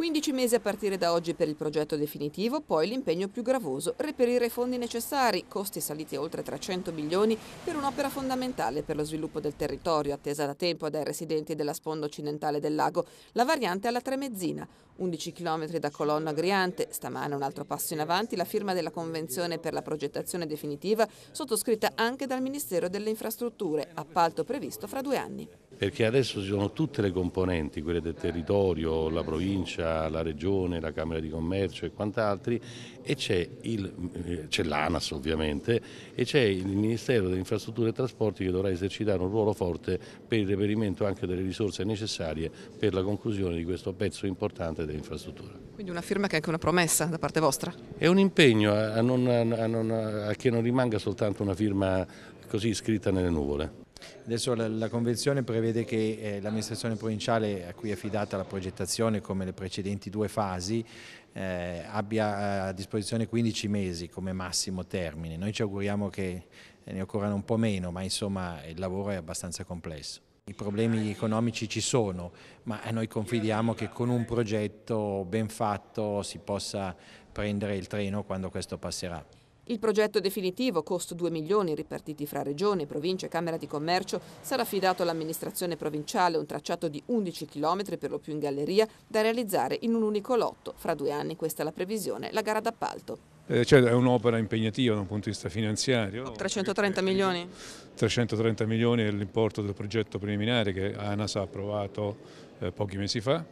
15 mesi a partire da oggi per il progetto definitivo, poi l'impegno più gravoso, reperire i fondi necessari, costi saliti a oltre 300 milioni per un'opera fondamentale per lo sviluppo del territorio, attesa da tempo dai residenti della sponda occidentale del lago, la variante alla Tremezzina, 11 km da Colonna Griante, stamane un altro passo in avanti, la firma della convenzione per la progettazione definitiva, sottoscritta anche dal Ministero delle Infrastrutture, appalto previsto fra due anni perché adesso ci sono tutte le componenti, quelle del territorio, la provincia, la regione, la Camera di Commercio e quant'altri, e eh, c'è, l'ANAS ovviamente, e c'è il Ministero delle Infrastrutture e Trasporti che dovrà esercitare un ruolo forte per il reperimento anche delle risorse necessarie per la conclusione di questo pezzo importante dell'infrastruttura. Quindi una firma che è anche una promessa da parte vostra? È un impegno a, non, a, non, a che non rimanga soltanto una firma così scritta nelle nuvole. Adesso la, la, convenzione prevede che eh, l'amministrazione provinciale a cui è affidata la progettazione come le precedenti due fasi eh, abbia a disposizione 15 mesi come massimo termine. Noi ci auguriamo che ne occorrano un po' meno, ma insomma il lavoro è abbastanza complesso. I problemi economici ci sono, ma noi confidiamo che con un progetto ben fatto si possa prendere il treno quando questo passerà. Il progetto definitivo, costo 2 milioni, ripartiti fra Regione, province e Camera di Commercio, sarà affidato all'amministrazione provinciale un tracciato di 11 chilometri, per lo più in galleria da realizzare in un unico lotto. Fra due anni, questa è la previsione, la gara d'appalto. Eh, cioè è un'opera impegnativa da un punto di vista finanziario. 330 milioni? 330 milioni è l'importo del progetto preliminare che ANAS ha approvato eh, pochi mesi fa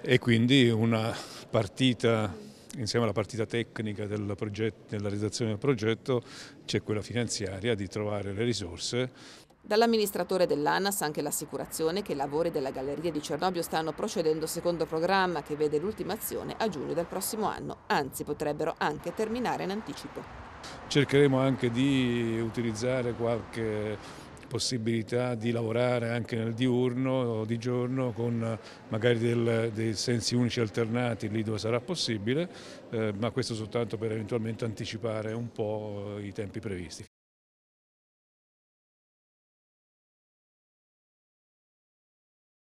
e quindi una partita insieme alla partita tecnica della, della redazione del progetto c'è quella finanziaria di trovare le risorse. Dall'amministratore dell'ANAS anche l'assicurazione che i lavori della galleria di Cernobbio stanno procedendo secondo programma che vede l'ultima azione a giugno del prossimo anno, anzi potrebbero anche terminare in anticipo. Cercheremo anche di utilizzare qualche possibilità di lavorare anche nel diurno o di giorno con eh, magari del, dei sensi unici alternati lì dove sarà possibile, eh, ma questo soltanto per eventualmente anticipare un po' i tempi previsti.